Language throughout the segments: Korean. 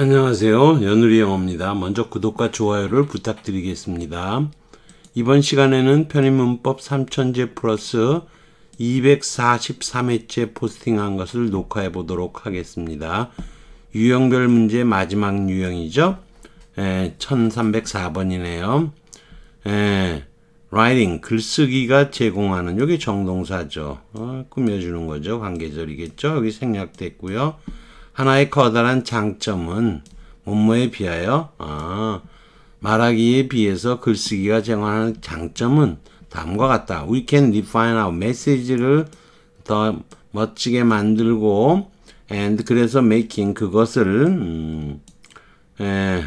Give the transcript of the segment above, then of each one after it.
안녕하세요. 연우리 영어입니다. 먼저 구독과 좋아요를 부탁드리겠습니다. 이번 시간에는 편의문법 3천제 플러스 243회째 포스팅한 것을 녹화해 보도록 하겠습니다. 유형별 문제 마지막 유형이죠. 에, 예, 1304번이네요. 에, 예, writing, 글쓰기가 제공하는, 여기 정동사죠. 어, 꾸며주는 거죠. 관계절이겠죠. 여기 생략됐고요. 하나의 커다란 장점은 몸무에 비하여 아, 말하기에 비해서 글쓰기가 제공하는 장점은 다음과 같다. We can refine our message를 더 멋지게 만들고 and 그래서 making 그것을 음, 예,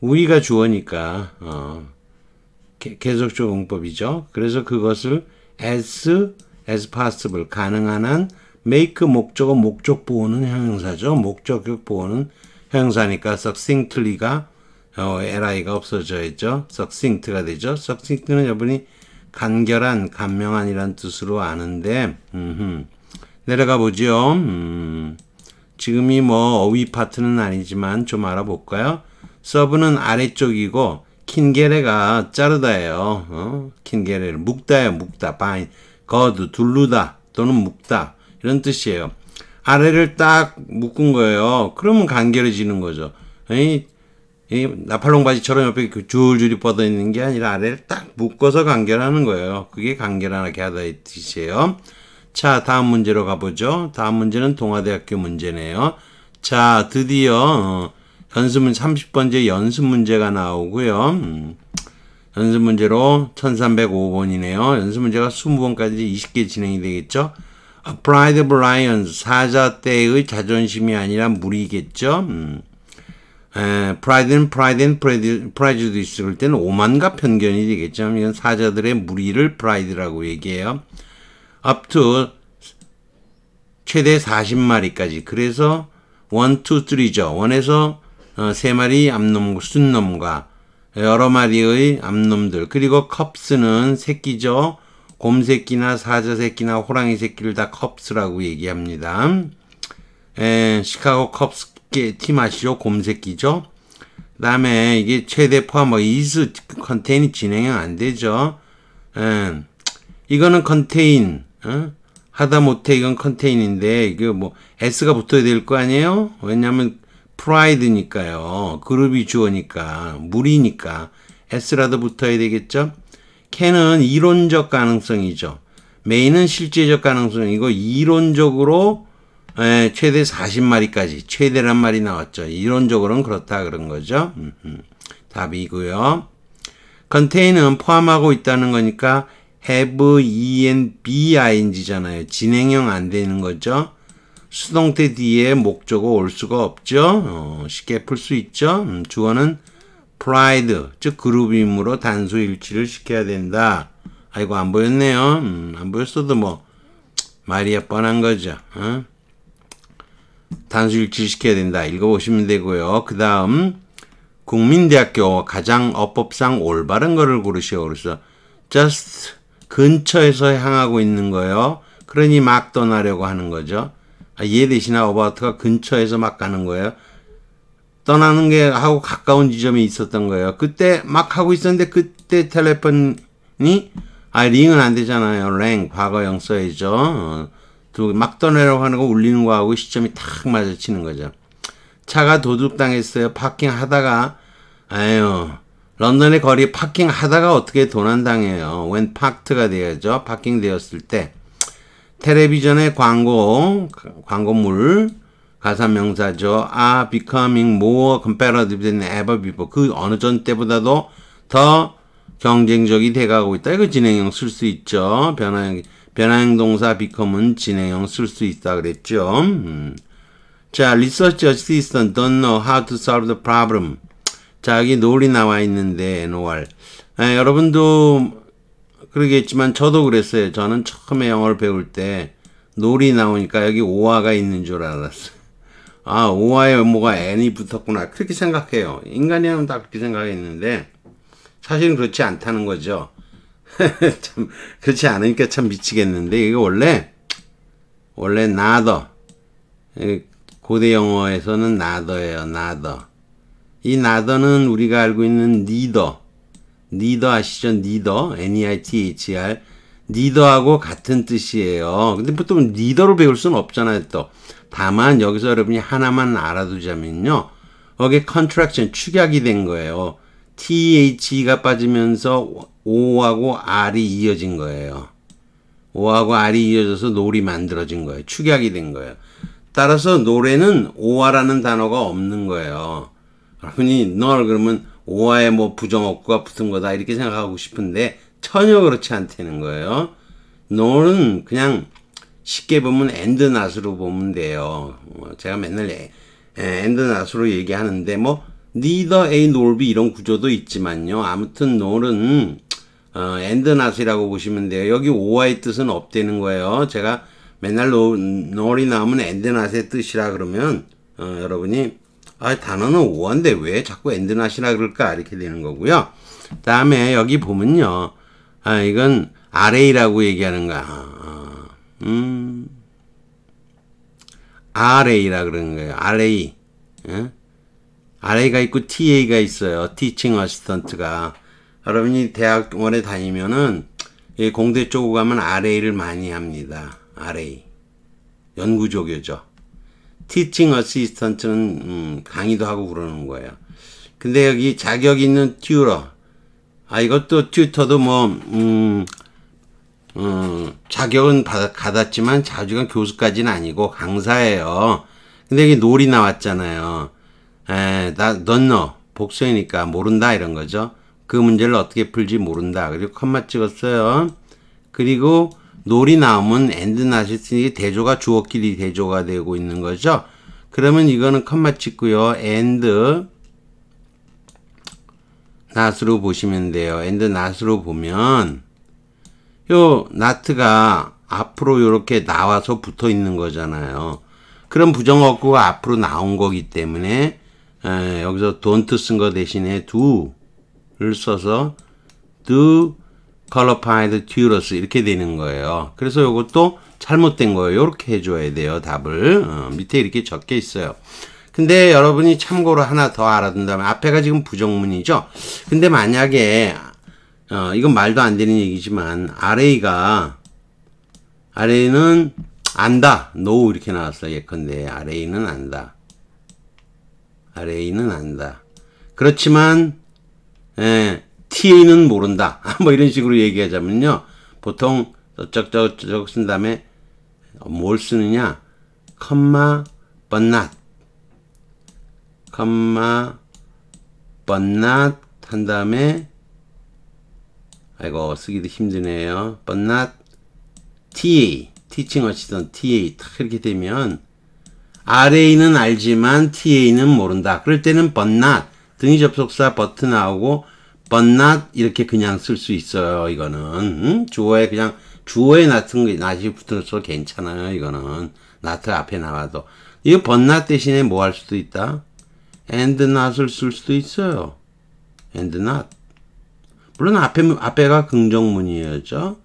우리가 주어니까 어, 게, 계속적 용법이죠. 그래서 그것을 as as possible 가능한 한 make 목적은 목적 보호는 형용사죠. 목적격 보호는 그 형용사니까 succinctly가 어, li가 없어져 있죠. succinct가 되죠. succinct는 여러분이 간결한, 간명한이란 뜻으로 아는데 음흠. 내려가 보지 음. 지금이 뭐 어휘 파트는 아니지만 좀 알아볼까요? 서브는 아래쪽이고 킨게레가 자르다예요. 어? 킨게레를 묶다예요. 묶다. 바인. 거두 둘루다 또는 묶다. 이런 뜻이에요. 아래를 딱 묶은 거예요. 그러면 간결해지는 거죠. 이, 이 나팔롱 바지처럼 옆에 줄줄이 뻗어 있는 게 아니라 아래를 딱 묶어서 간결하는 거예요. 그게 간결하게 하다의 뜻이에요. 자, 다음 문제로 가보죠. 다음 문제는 동아대학교 문제네요. 자, 드디어 어, 연습문 30번째 연습 문제가 나오고요. 음, 연습 문제로 1305번이네요. 연습 문제가 20번까지 20개 진행이 되겠죠. p 라이드브라이언 i 사자 때의 자존심이 아니라 무리겠죠. 음. 에, Pride and Pride a 그럴 때는 오만과 편견이 되겠죠. 이건 사자들의 무리를 p r i d 라고 얘기해요. Up to 최대 40마리까지. 그래서 1, 2, 3죠. 1에서 어, 3마리 암놈, 순놈과 여러 마리의 암놈들. 그리고 컵스는 새끼죠. 곰새끼나 사자새끼나 호랑이 새끼를 다 컵스라고 얘기합니다. 에, 예, 시카고 컵스 팀 아시죠? 곰새끼죠? 그 다음에 이게 최대 포함 뭐 이즈 컨테인이 진행이 안 되죠. 에, 예, 이거는 컨테인 어? 하다못해 이건 컨테인인데 이게 뭐 S가 붙어야 될 거 아니에요? 왜냐면 프라이드니까요. 그룹이 주어니까 물이니까 S라도 붙어야 되겠죠? 캔은 이론적 가능성이죠. 메인은 실제적 가능성이고 이론적으로 에, 예, 최대 40마리까지 최대란 말이 나왔죠. 이론적으로는 그렇다 그런 거죠. 답이고요. 컨테인은 포함하고 있다는 거니까 have, en, be, ing잖아요. 진행형 안 되는 거죠. 수동태 뒤에 목적어 올 수가 없죠. 어, 쉽게 풀 수 있죠. 음, 주어는 pride 즉 그룹이므로 단수 일치를 시켜야 된다. 아이고 안 보였네요. 음, 안 보였어도 뭐 말이야 뻔한 거죠. 어? 단수 일치 시켜야 된다. 읽어보시면 되고요. 그 다음 국민대학교 가장 어법상 올바른 거를 고르시오. 그래서 just 근처에서 향하고 있는 거요 그러니 막 떠나려고 하는 거죠. 아, 얘 대신에 어바웃가 근처에서 막 가는 거예요. 떠나는 게 하고 가까운 지점이 있었던 거예요. 그때 막 하고 있었는데 그때 텔레폰이 아 링은 안 되잖아요. 랭 과거형 써야죠. 어, 막 떠내려고 하는 거 울리는 거하고 시점이 탁 맞아치는 거죠. 차가 도둑당했어요. 파킹하다가 아유 런던의 거리 파킹하다가 어떻게 도난당해요. 웬 파크트가 되야죠 파킹되었을 때 텔레비전의 광고 광고물 가사 명사죠. a 아, becoming more competitive than ever before. 그 어느 전 때보다도 더 경쟁적이 돼가고 있다. 이거 진행형 쓸 수 있죠. 변화형, 변화형 동사 become은 진행형 쓸 수 있다 그랬죠. 음. 자, research assistant don't know how to solve the problem. 자, 여기 논리 나와 있는데, NOR. 네, 아, 여러분도 그러겠지만 저도 그랬어요. 저는 처음에 영어를 배울 때 놀이 나오니까 여기 오화가 있는 줄 알았어요. 아, 오와의 음모가 n이 붙었구나. 그렇게 생각해요. 인간이라면 다 그렇게 생각했는데, 사실은 그렇지 않다는 거죠. 참, 그렇지 않으니까 참 미치겠는데, 이거 원래, 원래 나더. 고대 영어에서는 나더예요, 나더. 이 나더는 우리가 알고 있는 니더. 니더 아시죠? 니더. N-E-I-T-H-R. E 니더하고 같은 뜻이에요. 근데 보통 니더로 배울 수는 없잖아요, 또. 다만 여기서 여러분이 하나만 알아두자면요. 거기에 컨트랙션 축약이 된 거예요. TH가 빠지면서 O하고 R이 이어진 거예요. O하고 R이 이어져서 노이 만들어진 거예요. 축약이 된 거예요. 따라서 노래는 오화라는 단어가 없는 거예요. 여러분이 널 그러면 오화에 뭐 부정어구가 붙은 거다 이렇게 생각하고 싶은데 전혀 그렇지 않다는 거예요. 널은 그냥 쉽게 보면 엔드낫으로 보면 돼요. 뭐 제가 맨날 엔드낫으로 얘기하는데 뭐 neither A nor B 이런 구조도 있지만요. 아무튼 nor은 엔드낫이라고 어, 보시면 돼요. 여기 오와의 뜻은 없대는 거예요. 제가 맨날 노, 놀이 나오면 엔드낫의 뜻이라 그러면 어, 여러분이 아, 단어는 오한데 왜 자꾸 엔드낫이라 그럴까 이렇게 되는 거고요. 다음에 여기 보면요. 아, 이건 RA라고 얘기하는 거야. 아, 아 음, RA라 그러는 거예요. RA. 예? RA가 있고 TA가 있어요. Teaching Assistant가. 여러분이 대학원에 다니면은, 공대 쪽으로 가면 RA를 많이 합니다. RA. 연구조교죠. Teaching Assistant는, 음, 강의도 하고 그러는 거예요. 근데 여기 자격 있는 튜러. 아, 이것도 튜터도 뭐, 음, 어, 자격은 받, 받았지만 자주간 교수까지는 아니고 강사예요. 근데 여기 놀이 나왔잖아요. 에, 나, 넌너 복수이니까 모른다 이런 거죠. 그 문제를 어떻게 풀지 모른다. 그리고 컴마 찍었어요. 그리고 놀이 나오면 엔드 나시스니 대조가 주어끼리 대조가 되고 있는 거죠. 그러면 이거는 컴마 찍고요. 엔드 나스로 보시면 돼요. 엔드 나스로 보면 요 나트가 앞으로 이렇게 나와서 붙어 있는 거잖아요. 그럼 부정어구가 앞으로 나온 거기 때문에 에, 여기서 don't 쓴 거 대신에 do를 써서 do colorified turos 이렇게 되는 거예요. 그래서 이것도 잘못된 거예요. 이렇게 해줘야 돼요. 답을 어, 밑에 이렇게 적혀 있어요. 근데 여러분이 참고로 하나 더 알아둔다면 앞에가 지금 부정문이죠. 근데 만약에 어, 이건 말도 안 되는 얘기지만 RA가 RA는 안다. no 이렇게 나왔어요. 예컨대 RA는 안다. RA는 안다. 그렇지만 예, 에, TA는 모른다. 뭐 이런 식으로 얘기하자면요. 보통 저쪽저쪽 쓴 다음에 뭘 쓰느냐? 컴마 but not 컴마 but not 한 다음에 아이고 쓰기도 힘드네요. But not TA. teaching assistant TA 딱 이렇게 되면 RA는 알지만 TA는 모른다. 그럴 때는 but not 등이 접속사 b u 나오고 but not 이렇게 그냥 쓸 수 있어요. 이거는 응? 주어에 그냥 주어에 n 은 n 이 붙어서 괜찮아요. 이거는 n o 앞에 나와도 이거 but not 대신에 뭐 할 수도 있다. and not을 쓸 수도 있어요. and not 물론 앞에 앞에가 긍정문이었죠.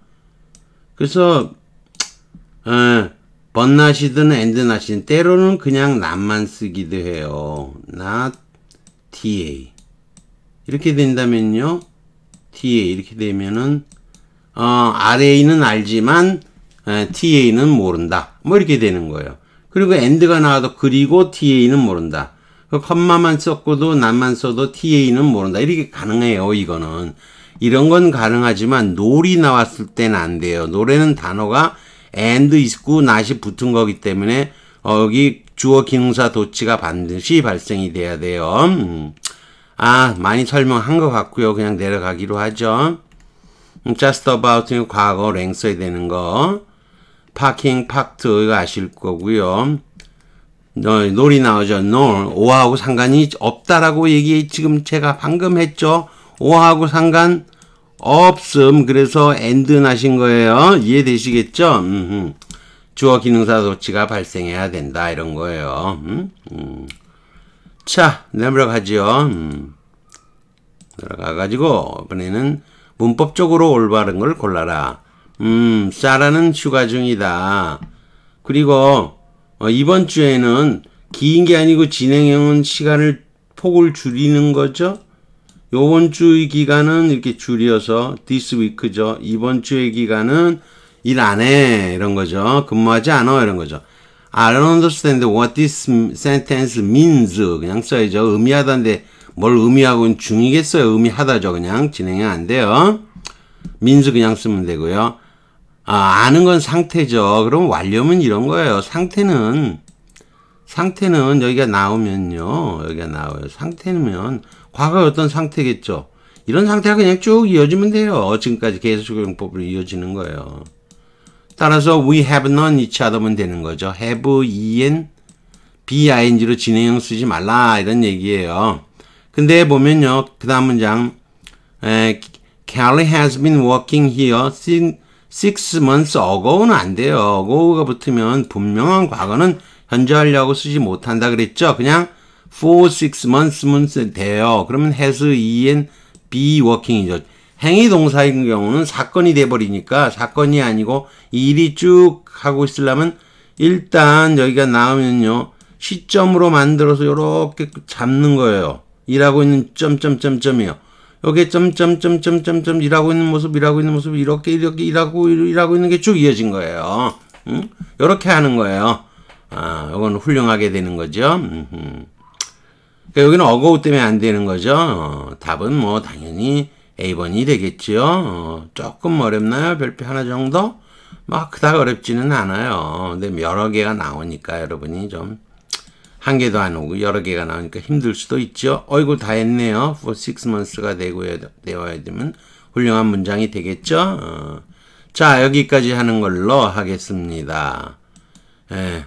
그래서 에, 어, 번낫이든 엔드낫이든 때로는 그냥 낫만 쓰기도 해요. not ta 이렇게 된다면요. ta 이렇게 되면은 어, ra는 알지만 에, 어, ta는 모른다. 뭐 이렇게 되는 거예요. 그리고 e n 가 나와도 그리고 ta는 모른다. 그 컴마만 썼고도 난만 써도 ta는 모른다. 이렇게 가능해요, 이거는. 이런 건 가능하지만 놀이 나왔을 때는 안 돼요. 노래는 단어가 and 있고 not이 붙은 거기 때문에 어, 여기 주어 기능사 도치가 반드시 발생이 돼야 돼요. 음. 아 많이 설명한 것 같고요. 그냥 내려가기로 하죠. 음, just about는 과거 랭 써야 되는 거. parking, parked 이거 아실 거고요. 어, 놀이 나오죠. 놀. 오하고 상관이 없다라고 얘기 지금 제가 방금 했죠. 오하고 상관 없음. 그래서 엔드 나신 거예요. 이해되시겠죠? 음흠. 음. 주어 기능사 조치가 발생해야 된다. 이런 거예요. 음? 자, 내려가지요. 음. 들어가가지고, 음. 이번에는 문법적으로 올바른 걸 골라라. 음, 사라는 휴가 중이다. 그리고, 어, 이번 주에는 긴 게 아니고 진행형은 시간을 폭을 줄이는 거죠. 요번 주의 기간은 이렇게 줄여서 this week죠. 이번 주의 기간은 일안 해. 이런 거죠. 근무하지 않아. 이런 거죠. I don't understand what this sentence means. 그냥 써야죠. 의미하다인데 뭘 의미하고는 중이겠어요. 의미하다죠. 그냥 진행이 안 돼요. means 그냥 쓰면 되고요. 아, 아는 건 상태죠. 그럼 완료면 이런 거예요. 상태는 상태는 여기가 나오면요. 여기가 나와요. 상태면 과거 어떤 상태겠죠. 이런 상태가 그냥 쭉 이어지면 돼요. 지금까지 계속 적용법으로 이어지는 거예요. 따라서 we have n o n each other면 되는 거죠. have, en, bing로 진행형 쓰지 말라 이런 얘기예요. 근데 보면요. 그 다음 문장 에, Kelly has been working here since six months ago는 안 돼요. ago가 붙으면 분명한 과거는 변저하려고 쓰지 못한다 그랬죠? 그냥 for six months 쓰면 돼요. 그러면 has, en, be working이죠. 행위 동사인 경우는 사건이 돼버리니까 사건이 아니고 일이 쭉 하고 있으려면 일단 여기가 나오면요. 시점으로 만들어서 이렇게 잡는 거예요. 일하고 있는 점점점점이요. 여기 점점점점점점 일하고 있는 모습, 일하고 있는 모습 이렇게 이렇게 일하고 일하고 있는 게 쭉 이어진 거예요. 응? 이렇게 하는 거예요. 아, 이건 훌륭하게 되는 거죠. 그러니까 여기는 어거우 때문에 안 되는 거죠. 어, 답은 뭐 당연히 A번이 되겠지 어, 조금 어렵나요? 별표 하나 정도? 막 뭐 그닥 어렵지는 않아요. 근데 여러 개가 나오니까 여러분이 좀 한 개도 안 오고 여러 개가 나오니까 힘들 수도 있죠. 어이구 다 했네요. for six months가 되고야, 되어야 되면 훌륭한 문장이 되겠죠. 어. 자 여기까지 하는 걸로 하겠습니다. 예.